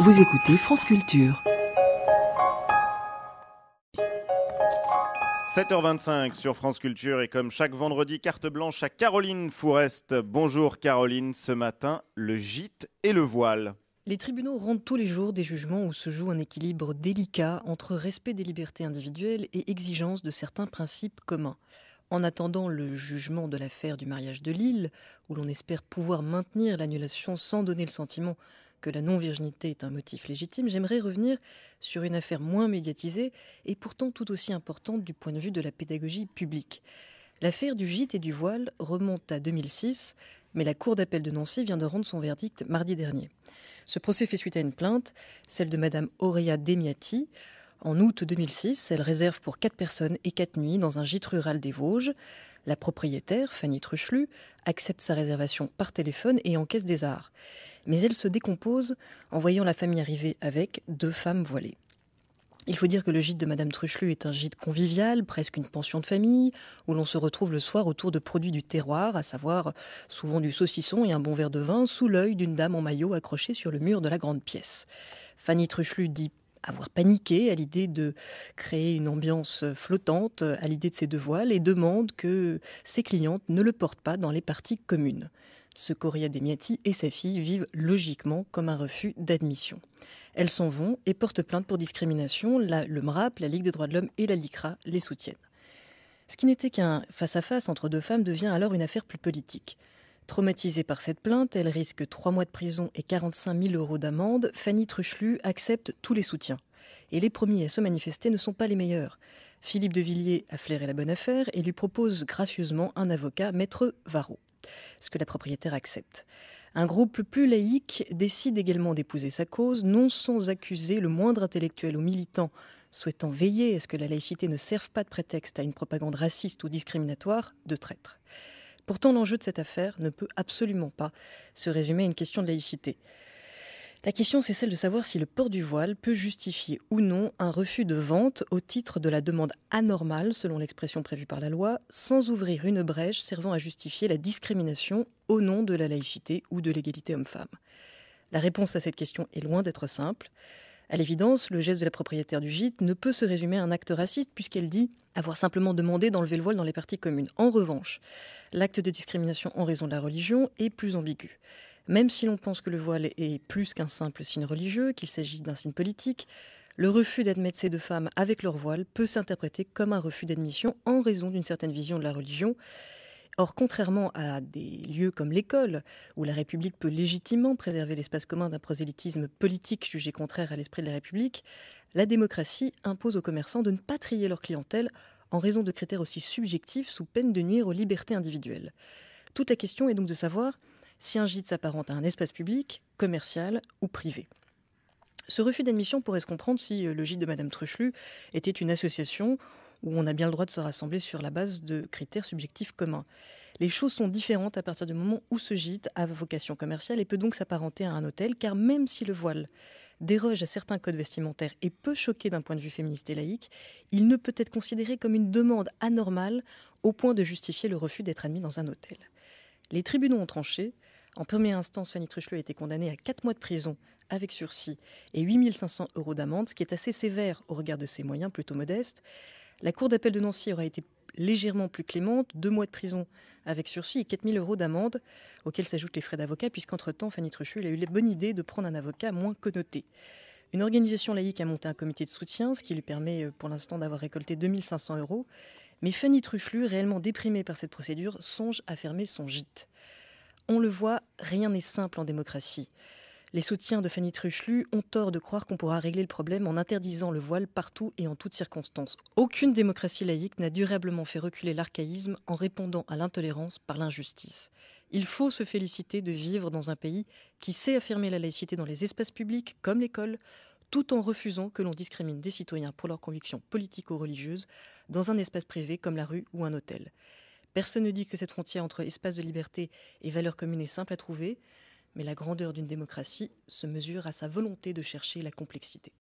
Vous écoutez France Culture. 7h25 sur France Culture et comme chaque vendredi, carte blanche à Caroline Fourest. Bonjour Caroline, ce matin, le gîte et le voile. Les tribunaux rendent tous les jours des jugements où se joue un équilibre délicat entre respect des libertés individuelles et exigence de certains principes communs. En attendant le jugement de l'affaire du mariage de Lille, où l'on espère pouvoir maintenir l'annulation sans donner le sentiment que la non-virginité est un motif légitime, j'aimerais revenir sur une affaire moins médiatisée et pourtant tout aussi importante du point de vue de la pédagogie publique. L'affaire du gîte et du voile remonte à 2006, mais la Cour d'appel de Nancy vient de rendre son verdict mardi dernier. Ce procès fait suite à une plainte, celle de Madame Auréa Demiati. En août 2006, elle réserve pour quatre personnes et quatre nuits dans un gîte rural des Vosges. La propriétaire, Fanny Truchelu, accepte sa réservation par téléphone et encaisse des arts mais elle se décompose en voyant la famille arriver avec deux femmes voilées. Il faut dire que le gîte de Madame Truchelu est un gîte convivial, presque une pension de famille, où l'on se retrouve le soir autour de produits du terroir, à savoir souvent du saucisson et un bon verre de vin, sous l'œil d'une dame en maillot accrochée sur le mur de la grande pièce. Fanny Truchelu dit avoir paniqué à l'idée de créer une ambiance flottante à l'idée de ces deux voiles et demande que ses clientes ne le portent pas dans les parties communes. Ce Coria Demiati et sa fille vivent logiquement comme un refus d'admission. Elles s'en vont et portent plainte pour discrimination. le MRAP, la Ligue des droits de l'homme et la LICRA les soutiennent. Ce qui n'était qu'un face-à-face entre deux femmes devient alors une affaire plus politique. Traumatisée par cette plainte, elle risque trois mois de prison et 45 000 euros d'amende. Fanny Truchelu accepte tous les soutiens. Et les premiers à se manifester ne sont pas les meilleurs. Philippe de Villiers a flairé la bonne affaire et lui propose gracieusement un avocat, Maître Varro ce que la propriétaire accepte. Un groupe plus laïque décide également d'épouser sa cause, non sans accuser le moindre intellectuel ou militant souhaitant veiller à ce que la laïcité ne serve pas de prétexte à une propagande raciste ou discriminatoire de traître. Pourtant, l'enjeu de cette affaire ne peut absolument pas se résumer à une question de laïcité. La question, c'est celle de savoir si le port du voile peut justifier ou non un refus de vente au titre de la demande anormale, selon l'expression prévue par la loi, sans ouvrir une brèche servant à justifier la discrimination au nom de la laïcité ou de l'égalité homme-femme. La réponse à cette question est loin d'être simple. À l'évidence, le geste de la propriétaire du gîte ne peut se résumer à un acte raciste puisqu'elle dit avoir simplement demandé d'enlever le voile dans les parties communes. En revanche, l'acte de discrimination en raison de la religion est plus ambigu. Même si l'on pense que le voile est plus qu'un simple signe religieux, qu'il s'agit d'un signe politique, le refus d'admettre ces deux femmes avec leur voile peut s'interpréter comme un refus d'admission en raison d'une certaine vision de la religion. Or, contrairement à des lieux comme l'école, où la République peut légitimement préserver l'espace commun d'un prosélytisme politique jugé contraire à l'esprit de la République, la démocratie impose aux commerçants de ne pas trier leur clientèle en raison de critères aussi subjectifs sous peine de nuire aux libertés individuelles. Toute la question est donc de savoir si un gîte s'apparente à un espace public, commercial ou privé. Ce refus d'admission pourrait se comprendre si euh, le gîte de Madame Truchelu était une association où on a bien le droit de se rassembler sur la base de critères subjectifs communs. Les choses sont différentes à partir du moment où ce gîte a vocation commerciale et peut donc s'apparenter à un hôtel, car même si le voile déroge à certains codes vestimentaires et peut choquer d'un point de vue féministe et laïque, il ne peut être considéré comme une demande anormale au point de justifier le refus d'être admis dans un hôtel. Les tribunaux ont tranché, en première instance, Fanny Truchelu a été condamnée à 4 mois de prison avec sursis et 8500 euros d'amende, ce qui est assez sévère au regard de ses moyens plutôt modestes. La Cour d'appel de Nancy aura été légèrement plus clémente, 2 mois de prison avec sursis et 4000 euros d'amende, auxquels s'ajoutent les frais d'avocat, puisqu'entre-temps, Fanny Truchul a eu la bonne idée de prendre un avocat moins connoté. Une organisation laïque a monté un comité de soutien, ce qui lui permet euh, pour l'instant d'avoir récolté 2500 euros. Mais Fanny Truchelu, réellement déprimée par cette procédure, songe à fermer son gîte. On le voit, rien n'est simple en démocratie. Les soutiens de Fanny Truchelu ont tort de croire qu'on pourra régler le problème en interdisant le voile partout et en toutes circonstances. Aucune démocratie laïque n'a durablement fait reculer l'archaïsme en répondant à l'intolérance par l'injustice. Il faut se féliciter de vivre dans un pays qui sait affirmer la laïcité dans les espaces publics comme l'école, tout en refusant que l'on discrimine des citoyens pour leurs convictions ou religieuses dans un espace privé comme la rue ou un hôtel. Personne ne dit que cette frontière entre espace de liberté et valeurs communes est simple à trouver, mais la grandeur d'une démocratie se mesure à sa volonté de chercher la complexité.